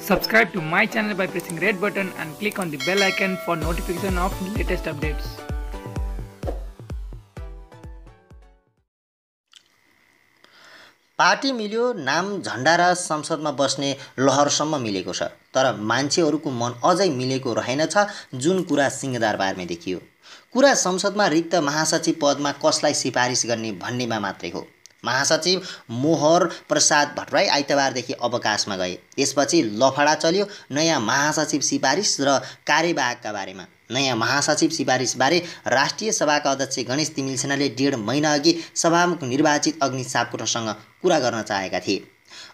Subscribe to my channel by pressing red button and click on the bell icon for notification of latest updates. Party मिल्यो नाम झन्डा र संसदमा बस्ने लहरसम्म मिलेको छ तर मान्छेहरूको मन अझै मिलेको रहेनछ जुन कुरा सिंहदारबारमा देखियो कुरा संसदमा रिक्त महासचिव पदमा कसलाई सिफारिस गर्ने भन्नेमा मात्रै हो महासचिव मोहर प्रसाद भट्टराई आइतबारदेखि अवकाशमा गए त्यसपछि लफडा चल्यो नयाँ महासचिव सिफारिस र कार्यवाहकका बारेमा नयाँ महासचिव सिफारिसबारे राष्ट्रिय सभाका अध्यक्ष गणेश तिमिल सेनाले डेढ अघि सभामुख निर्वाचित अग्नि सापकोटासँग कुरा गर्न चाहेका थिए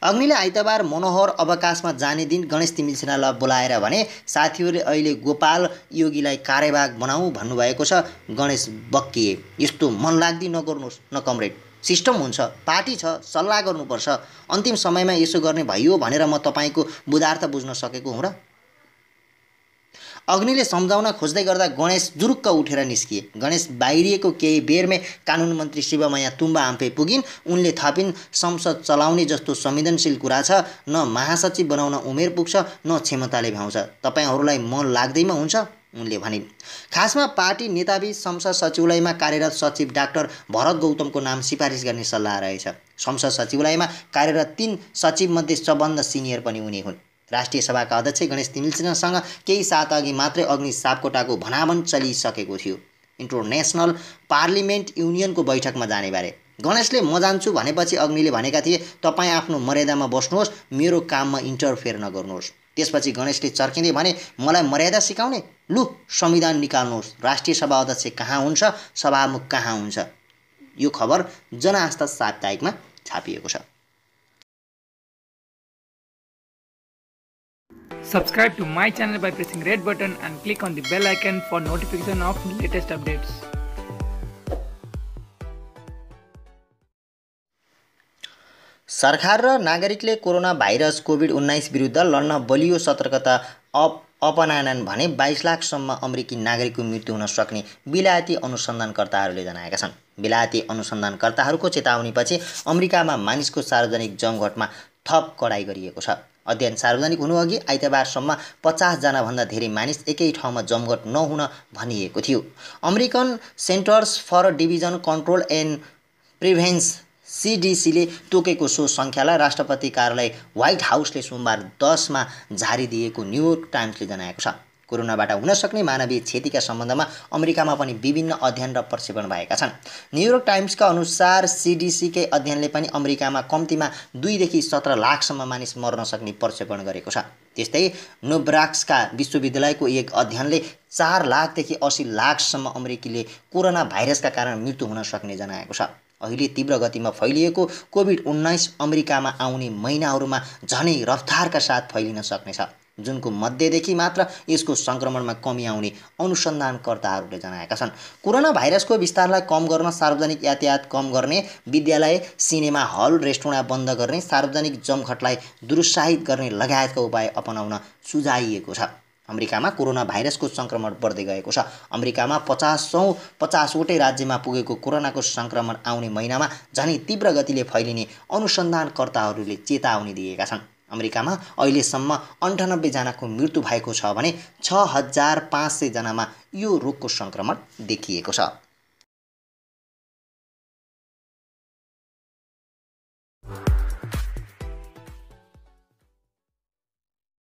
अग्निले आइतबार मनोहर अवकाशमा जाने दिन गणेश तिमिलसेनालाई बोलाएर भने साथीहरूले अहिले गोपाल योगीलाई कार्यवाहक बनाऊ भन्नुभएको छ गणेश बक्किए यस्तो मन लाग्दी नगर्नुहोस् न कमरेड सिस्टम हुन्छ पार्टी छ सल्लाह गर्नुपर्छ अन्तिम समयमा यसो गर्ने भइयो भनेर म तपाईँको बुधार्थ बुझ्न सकेको हुँ र अग्निले सम्झाउन खोज्दै गर्दा गणेश जुरुक्क उठेर निस्किए गणेश बाहिरिएको केही बेरमै कानुन मन्त्री शिवमाया तुम्बा आम्फे पुगिन् उनले थापिन् संसद चलाउने जस्तो संवेदनशील कुरा छ न महासचिव बनाउन उमेर पुग्छ न क्षमताले भ्याउँछ तपाईँहरूलाई मन लाग्दैमा हुन्छ उनले भनिन् खासमा पार्टी नेताबी संसद सचिवालयमा कार्यरत सचिव डाक्टर भरत गौतमको नाम सिफारिस गर्ने सल्लाह रहेछ संसद सचिवालयमा कार्यरत तीन सचिवमध्ये सबभन्दा सिनियर पनि उनी हुन् राष्ट्रिय सभाका अध्यक्ष गणेश तिमिलसिंहसँग केही साथ अघि मात्रै अग्नि सापकोटाको भनावन चलिसकेको थियो इन्टरनेसनल पार्लिमेन्ट युनियनको बैठकमा जानेबारे गणेशले म जान्छु भनेपछि अग्निले भनेका थिए तपाईँ आफ्नो मर्यादामा बस्नुहोस् मेरो काममा इन्टरफेयर नगर्नुहोस् त्यसपछि गणेशले चर्किँदै भने मलाई मर्यादा सिकाउने लु संविधान निकाल्नुहोस् राष्ट्रिय सभा अध्यक्ष कहाँ हुन्छ सभामुख कहाँ हुन्छ यो खबर जनआस्था साप्ताहिकमा छापिएको छ subscribe to my channel by pressing red button and click on the bell icon for notification of latest updates सरकार र नागरिकले कोरोना भाइरस कोभिड उन्नाइस विरुद्ध लड्न बलियो सतर्कता अप अपनाएनन् भने बाइस लाखसम्म अमेरिकी नागरिकको मृत्यु हुन सक्ने बिलायती अनुसन्धानकर्ताहरूले जनाएका छन् बिलायती अनुसन्धानकर्ताहरूको चेतावनीपछि अमेरिकामा मानिसको सार्वजनिक जमघटमा थप कडाइ गरिएको छ अध्ययन सार्वजनिक हुनुअघि आइतबारसम्म पचासजनाभन्दा धेरै मानिस एकै ठाउँमा जमघट नहुन भनिएको थियो American Centers for division control and prevention सिडिसीले तोकेको सो सङ्ख्यालाई राष्ट्रपति कार्यालय व्हाइट हाउसले सोमबार दसमा जारी दिएको न्युयोर्क टाइम्सले जनाएको छ कोरोनाबाट हुनसक्ने मानवीय क्षतिका सम्बन्धमा अमेरिकामा पनि विभिन्न अध्ययन र प्रक्षेपण भएका छन् न्युयोर्क टाइम्सका अनुसार सिडिसीकै अध्ययनले पनि अमेरिकामा कम्तीमा दुईदेखि सत्र लाखसम्म मानिस मर्न सक्ने प्रक्षेपण गरेको छ त्यस्तै नोब्राक्सका विश्वविद्यालयको एक अध्ययनले चार लाखदेखि असी लाखसम्म अमेरिकीले कोरोना भाइरसका कारण मृत्यु हुन सक्ने जनाएको छ अहिले तीव्र गतिमा फैलिएको कोभिड उन्नाइस अमेरिकामा आउने महिनाहरूमा झनै रफ्तारका साथ फैलिन सक्नेछ जुनको मध्यदेखि मात्र यसको सङ्क्रमणमा कमी आउने अनुसन्धानकर्ताहरूले जनाएका छन् कोरोना भाइरसको विस्तारलाई कम गर्न सार्वजनिक यातायात कम गर्ने विद्यालय सिनेमा हल रेस्टुराँ बन्द गर्ने सार्वजनिक जमघटलाई दुरुत्साहित गर्ने लगायतका उपाय अपनाउन सुझाइएको छ अमेरिकामा कोरोना भाइरसको सङ्क्रमण बढ्दै गएको छ अमेरिकामा पचासौँ पचासवटै राज्यमा पुगेको कोरोनाको सङ्क्रमण आउने महिनामा झनै तीव्र गतिले फैलिने अनुसन्धानकर्ताहरूले चेतावनी दिएका छन् अमेरिकामा अहिलेसम्म अन्ठानब्बेजनाको मृत्यु भएको छ भने छ हजार पाँच सयजनामा यो रोगको सङ्क्रमण देखिएको छ